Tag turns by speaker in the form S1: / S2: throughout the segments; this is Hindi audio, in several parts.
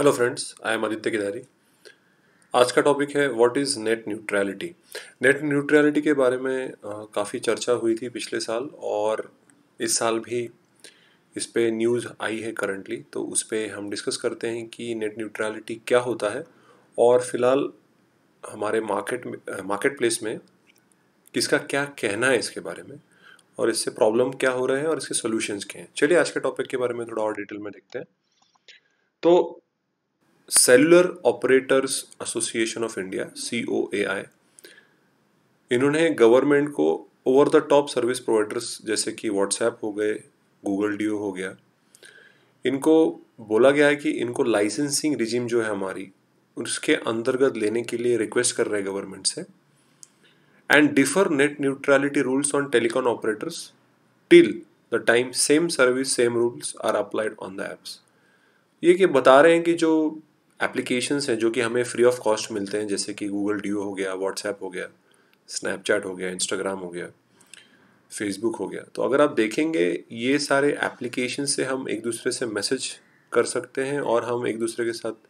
S1: Hello friends I am Aditya Kidari आज का टॉपिक है what is net neutrality net neutrality के बारे में काफ़ी चर्चा हुई थी पिछले साल और इस साल भी इस पर न्यूज़ आई है करंटली तो उस पर हम डिस्कस करते हैं कि नेट न्यूट्रलिटी क्या होता है और फिलहाल हमारे मार्केट में मार्केट प्लेस में किसका क्या कहना है इसके बारे में और इससे प्रॉब्लम क्या हो रहे हैं और इसके सोल्यूशन क्या हैं चलिए आज के टॉपिक के बारे में थोड़ा और डिटेल में देखते हैं तो cellular operators association of India C O A I इन्होंने गवर्नमेंट को over the top service providers जैसे कि व्हाट्सएप हो गए गूगल डी हो गया इनको बोला गया है कि इनको लाइसेंसिंग रिजिम जो है हमारी उसके अंतर्गत लेने के लिए रिक्वेस्ट कर रहे हैं गवर्नमेंट से and differ net neutrality rules on telecom operators till the time same service same rules are applied on the apps ये कि बता रहे हैं कि जो एप्लीकेशंस हैं जो कि हमें फ्री ऑफ कॉस्ट मिलते हैं जैसे कि गूगल ड्यू हो गया व्हाट्सएप हो गया स्नैपचैट हो गया इंस्टाग्राम हो गया फेसबुक हो गया तो अगर आप देखेंगे ये सारे एप्लीकेशन से हम एक दूसरे से मैसेज कर सकते हैं और हम एक दूसरे के साथ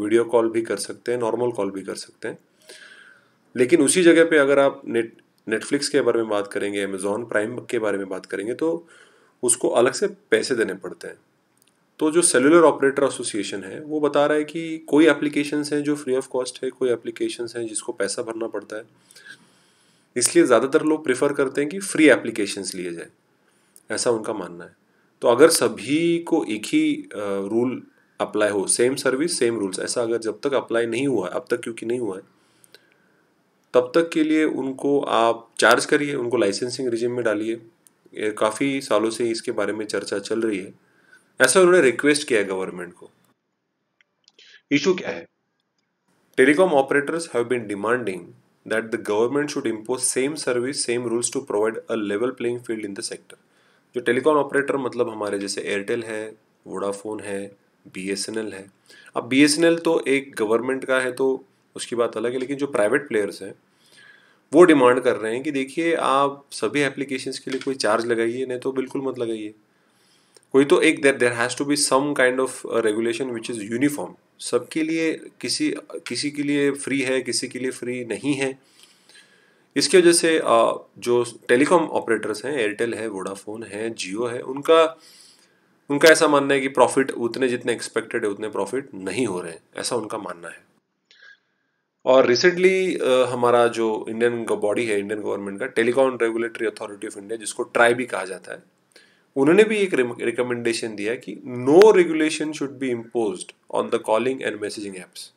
S1: वीडियो कॉल भी कर सकते हैं नॉर्मल कॉल भी कर सकते हैं लेकिन उसी जगह पे अगर आप नेट नेटफ्लिक्स के बारे में बात करेंगे अमेज़ॉन प्राइम के बारे में बात करेंगे तो उसको अलग से पैसे देने पड़ते हैं तो जो सेलुलर ऑपरेटर एसोसिएशन है वो बता रहा है कि कोई एप्लीकेशंस हैं जो फ्री ऑफ कॉस्ट है कोई एप्लीकेशन है जिसको पैसा भरना पड़ता है इसलिए ज़्यादातर लोग प्रेफर करते हैं कि फ्री एप्लीकेशंस लिए जाए ऐसा उनका मानना है तो अगर सभी को एक ही रूल अप्लाई हो सेम सर्विस सेम रूल्स ऐसा अगर जब तक अप्लाई नहीं हुआ है अब तक क्योंकि नहीं हुआ है तब तक के लिए उनको आप चार्ज करिए उनको लाइसेंसिंग रिजिम में डालिए काफ़ी सालों से इसके बारे में चर्चा चल रही है ऐसा उन्होंने रिक्वेस्ट किया है गवर्नमेंट को इशू क्या है telecom operators have been demanding that the government should impose same service same rules to provide a level playing field in the sector जो टेलीकॉम ऑपरेटर मतलब हमारे जैसे एयरटेल है वोडाफोन है बी है अब बी तो एक गवर्नमेंट का है तो उसकी बात अलग है लेकिन जो प्राइवेट प्लेयर्स हैं वो डिमांड कर रहे हैं कि देखिए आप सभी एप्लीकेशंस के लिए कोई चार्ज लगाइए नहीं तो बिल्कुल मत लगाइए कोई तो एक there there has to be some kind of regulation which is uniform सबके लिए किसी किसी के लिए फ्री है किसी के लिए फ्री नहीं है इसकी वजह से uh, जो टेलीकॉम ऑपरेटर्स हैं एयरटेल है वोडाफोन है जियो है उनका उनका ऐसा मानना है कि प्रॉफिट उतने जितने एक्सपेक्टेड है उतने प्रॉफिट नहीं हो रहे हैं ऐसा उनका मानना है और रिसेंटली uh, हमारा जो इंडियन बॉडी है इंडियन गवर्नमेंट का telecom regulatory authority of India जिसको ट्राई भी कहा जाता है उन्होंने भी एक रिकमेंडेशन दिया कि no regulation should be impose on the calling and messaging apps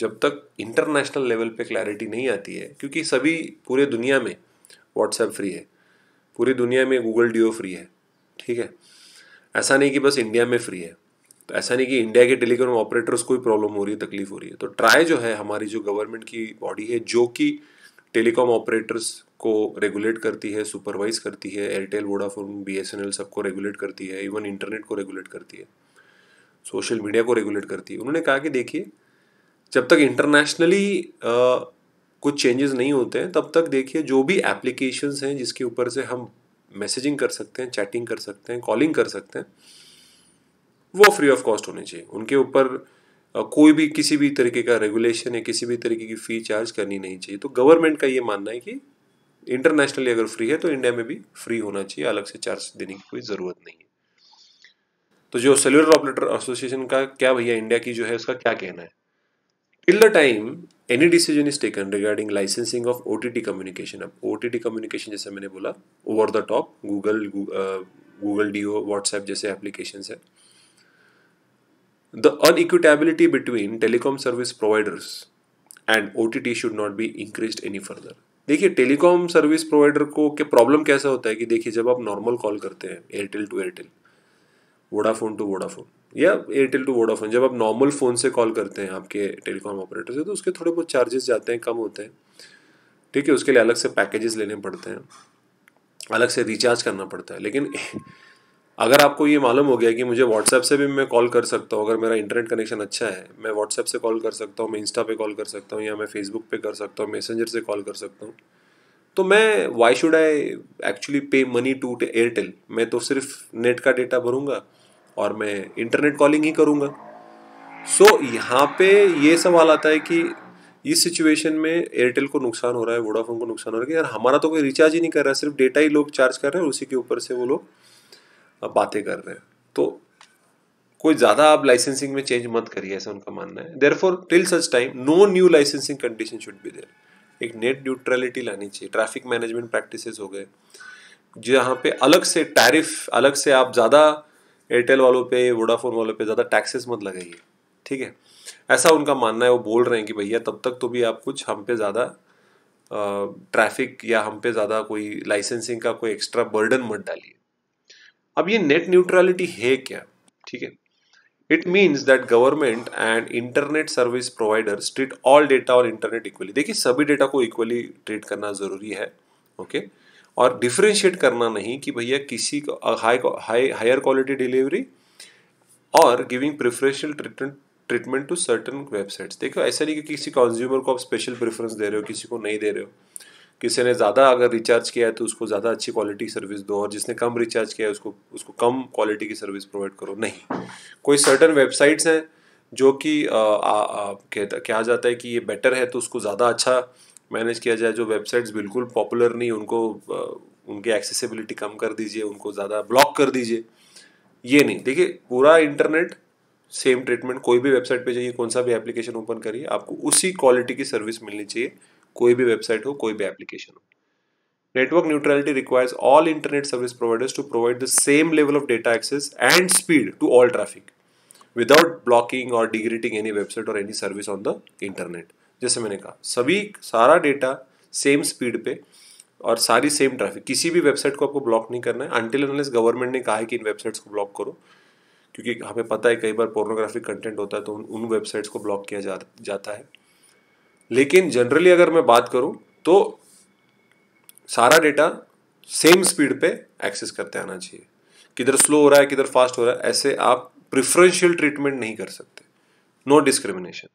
S1: जब तक इंटरनेशनल लेवल पे क्लैरिटी नहीं आती है क्योंकि सभी पूरे दुनिया में व्हाट्सएप फ्री है पूरी दुनिया में गूगल डी फ्री है ठीक है ऐसा नहीं कि बस इंडिया में फ्री है तो ऐसा नहीं कि इंडिया के टेलीकॉम ऑपरेटर्स को ही प्रॉब्लम हो रही है तकलीफ हो रही है तो ट्राई जो है हमारी जो गवर्नमेंट की बॉडी है जो कि टेलीकॉम ऑपरेटर्स को रेगुलेट करती है सुपरवाइज करती है एयरटेल वोडाफोन बी एस एन एल सबको रेगुलेट करती है इवन इंटरनेट को रेगुलेट करती है सोशल मीडिया को रेगुलेट करती है उन्होंने कहा कि देखिए जब तक इंटरनेशनली कुछ चेंजेस नहीं होते हैं तब तक देखिए जो भी एप्लीकेशंस हैं जिसके ऊपर से हम मैसेजिंग कर सकते हैं चैटिंग कर सकते हैं कॉलिंग कर सकते हैं वो फ्री ऑफ कॉस्ट होने चाहिए उनके ऊपर कोई भी किसी भी तरीके का रेगुलेशन या किसी भी तरीके की फ़ी चार्ज करनी नहीं चाहिए तो गवर्नमेंट का ये मानना है कि इंटरनेशनली अगर फ्री है तो इंडिया में भी फ्री होना चाहिए अलग से चार्ज देने की कोई ज़रूरत नहीं है तो जो सेल्यूलर ऑपरेटर एसोसिएशन का क्या भैया इंडिया की जो है उसका क्या कहना है till the time any decision is taken regarding licensing of O T T communication अब ओ टी टी कम्युनिकेशन जैसे मैंने बोला over the top Google Google Duo WhatsApp जैसे एप्लीकेशन है The unequitability between telecom service providers and O should not be increase any further देखिए टेलीकॉम सर्विस प्रोवाइडर को के प्रॉब्लम कैसा होता है कि देखिए जब आप नॉर्मल कॉल करते हैं Airtel to Airtel Vodafone to Vodafone या एयरटेल टू वोडाफोन जब आप नॉर्मल फ़ोन से कॉल करते हैं आपके टेलीकॉम ऑपरेटर से तो उसके थोड़े बहुत चार्जेस जाते हैं कम होते हैं ठीक है उसके लिए अलग से पैकेजेस लेने पड़ते हैं अलग से रिचार्ज करना पड़ता है लेकिन अगर आपको ये मालूम हो गया कि मुझे व्हाट्सएप से भी मैं कॉल कर सकता हूँ अगर मेरा इंटरनेट कनेक्शन अच्छा है मैं व्हाट्सएप से कॉल कर सकता हूँ मैं इंस्टा पे कॉल कर सकता हूँ या मैं फेसबुक पे कर सकता हूँ मैसेंजर से कॉल कर सकता हूँ तो मैं why should I actually pay money to Airtel मैं तो सिर्फ नेट का डेटा भरूँगा और मैं इंटरनेट कॉलिंग ही करूँगा सो so, यहाँ पे ये सवाल आता है कि इस सिचुएशन में एयरटेल को नुकसान हो रहा है वोडाफोन को नुकसान हो रहा है यार हमारा तो कोई रिचार्ज ही नहीं कर रहा है सिर्फ डेटा ही लोग चार्ज कर रहे हैं उसी के ऊपर से वो लोग बातें कर रहे हैं तो कोई ज़्यादा आप लाइसेंसिंग में चेंज मत करिए ऐसा उनका मानना है therefore till such time no new licensing condition should be there एक नेट न्यूट्रलिटी लानी चाहिए ट्रैफिक मैनेजमेंट प्रैक्टिस हो गए जहाँ पे अलग से टैरिफ अलग से आप ज़्यादा एयरटेल वालों पे वोडाफोन वालों पे ज़्यादा टैक्सेस मत लगाइए ठीक है ऐसा उनका मानना है वो बोल रहे हैं कि भैया तब तक तो भी आप कुछ हम पे ज़्यादा ट्रैफिक या हम पे ज़्यादा कोई लाइसेंसिंग का कोई एक्स्ट्रा बर्डन मत डालिए अब ये नेट न्यूट्रलिटी है क्या ठीक है it means that government and internet service providers treat all data और इंटरनेट इक्वली देखिए सभी डेटा को इक्वली ट्रीट करना ज़रूरी है ओके okay? और डिफ्रेंशिएट करना नहीं कि भैया किसी को high high higher quality delivery और giving preferential treatment treatment to certain websites देखो ऐसा नहीं कि किसी कंज्यूमर को आप स्पेशल प्रेफरेंस दे रहे हो किसी को नहीं दे रहे हो किसी ने ज़्यादा अगर रिचार्ज किया है तो उसको ज़्यादा अच्छी क्वालिटी की सर्विस दो और जिसने कम रिचार्ज किया है उसको उसको कम क्वालिटी की सर्विस प्रोवाइड करो नहीं कोई सर्टन वेबसाइट्स हैं जो कि कहा जाता है कि ये बेटर है तो उसको ज़्यादा अच्छा मैनेज किया जाए जो वेबसाइट्स बिल्कुल पॉपुलर नहीं उनको उनकी एक्सेसिबिलिटी कम कर दीजिए उनको ज़्यादा ब्लॉक कर दीजिए ये नहीं देखिए पूरा इंटरनेट सेम ट्रीटमेंट कोई भी वेबसाइट पे जाइए कौन सा भी एप्लीकेशन ओपन करिए आपको उसी क्वालिटी की सर्विस मिलनी चाहिए कोई भी वेबसाइट हो कोई भी एप्लीकेशन हो network neutrality requires all internet service providers to provide the same level of data access and speed to all traffic without blocking और डिग्रेटिंग एनी वेबसाइट और any service on the internet जैसे मैंने कहा सभी सारा डेटा सेम स्पीड पे और सारी सेम ट्रैफिक किसी भी वेबसाइट को आपको ब्लॉक नहीं करना है अंटिल एनलिस गवर्नमेंट ने कहा है कि इन वेबसाइट्स को ब्लॉक करो क्योंकि हमें पता है कई बार पोर्नोग्राफिक कंटेंट होता है तो उन वेबसाइट्स को ब्लॉक किया जाता है लेकिन जनरली अगर मैं बात करूं तो सारा डेटा सेम स्पीड पे एक्सेस करते आना चाहिए किधर स्लो हो रहा है किधर फास्ट हो रहा है ऐसे आप प्रिफरेंशियल ट्रीटमेंट नहीं कर सकते नो डिस्क्रिमिनेशन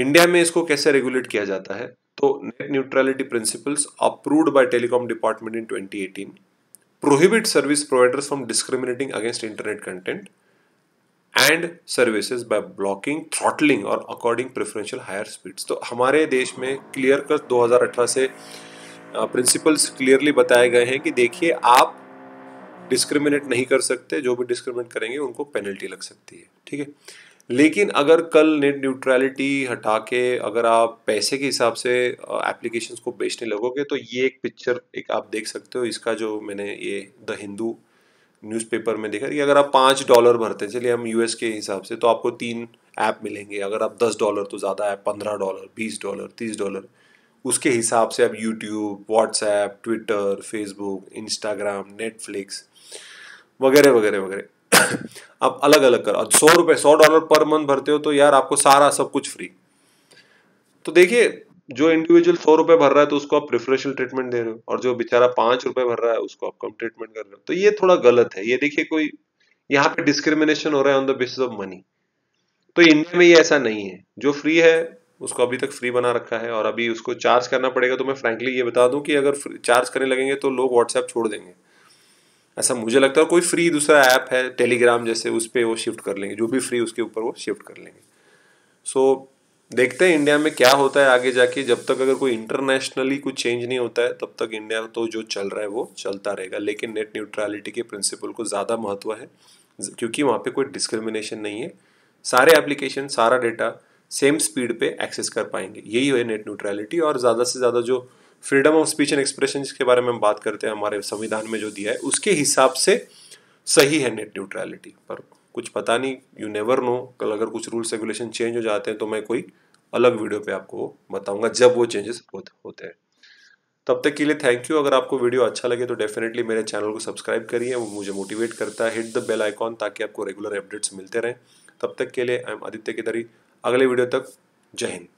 S1: इंडिया में इसको कैसे रेगुलेट किया जाता है तो net neutrality principles approved by telecom department in 2018 prohibit service providers from discriminating against internet content and services by blocking throttling और अकॉर्डिंग प्रेफरेंशियल हायर स्पीड्स तो हमारे देश में क्लियर कट 2018 से प्रिंसिपल्स क्लियरली बताए गए हैं कि देखिए आप डिस्क्रिमिनेट नहीं कर सकते जो भी डिस्क्रिमिनेट करेंगे उनको पेनल्टी लग सकती है ठीक है लेकिन अगर कल नेट न्यूट्रलिटी हटा के अगर आप पैसे के हिसाब से एप्लीकेशन को बेचने लगोगे तो ये एक पिक्चर एक आप देख सकते हो इसका जो मैंने ये द हिंदू न्यूज़पेपर में देखा कि अगर आप पाँच डॉलर भरते हैं चलिए हम यूएस के हिसाब से तो आपको तीन ऐप मिलेंगे अगर आप दस डॉलर तो ज़्यादा ऐप पंद्रह डॉलर बीस डॉलर तीस डॉलर उसके हिसाब से आप YouTube WhatsApp Twitter Facebook Instagram Netflix वगैरह वगैरह वगैरह आप अलग अलग कर सौ रुपये सौ डॉलर पर मंथ भरते हो तो यार आपको सारा सब कुछ फ्री तो देखिए जो इंडिविजुअल सौ रुपए भर रहा है तो उसको आप प्रिफरेंशियल ट्रीटमेंट दे रहे हो और जो बेचारा पांच रुपए भर रहा है उसको आप कम ट्रीटमेंट कर रहे हो तो ये थोड़ा गलत है ये देखिए कोई यहाँ पे डिस्क्रिमिनेशन हो रहा है on the basis of money तो इंडिया में ये ऐसा नहीं है जो फ्री है उसको अभी तक फ्री बना रखा है और अभी उसको चार्ज करना पड़ेगा तो मैं फ्रेंकली ये बता दूं कि अगर चार्ज करने लगेंगे तो लोग व्हाट्सएप छोड़ देंगे ऐसा मुझे लगता है कोई फ्री दूसरा ऐप है टेलीग्राम जैसे उस पर वो शिफ्ट कर लेंगे जो भी फ्री उसके ऊपर वो शिफ्ट कर लेंगे सो so, देखते हैं इंडिया में क्या होता है आगे जाके जब तक अगर कोई इंटरनेशनली कुछ चेंज नहीं होता है तब तक इंडिया तो जो चल रहा है वो चलता रहेगा लेकिन नेट न्यूट्रलिटी के प्रिंसिपल को ज़्यादा महत्व है क्योंकि वहाँ पे कोई डिस्क्रिमिनेशन नहीं है सारे एप्लीकेशन सारा डेटा सेम स्पीड पे एक्सेस कर पाएंगे यही है नेट न्यूट्रलिटी और ज़्यादा से ज़्यादा जो freedom of speech and expression जिसके बारे में हम बात करते हैं हमारे संविधान में जो दिया है उसके हिसाब से सही है नेट न्यूट्रलिटी पर कुछ पता नहीं यू नेवर नो कल अगर कुछ रूल्स रेगुलेशन चेंज हो जाते हैं तो मैं कोई अलग वीडियो पे आपको बताऊंगा जब वो चेंजेस होते हैं तब तक के लिए थैंक यू अगर आपको वीडियो अच्छा लगे तो डेफिनेटली मेरे चैनल को सब्सक्राइब करिए वो मुझे मोटिवेट करता है हिट द बेल आइकॉन ताकि आपको रेगुलर अपडेट्स मिलते रहें तब तक के लिए आई एम आदित्य केदारी अगले वीडियो तक जय हिंद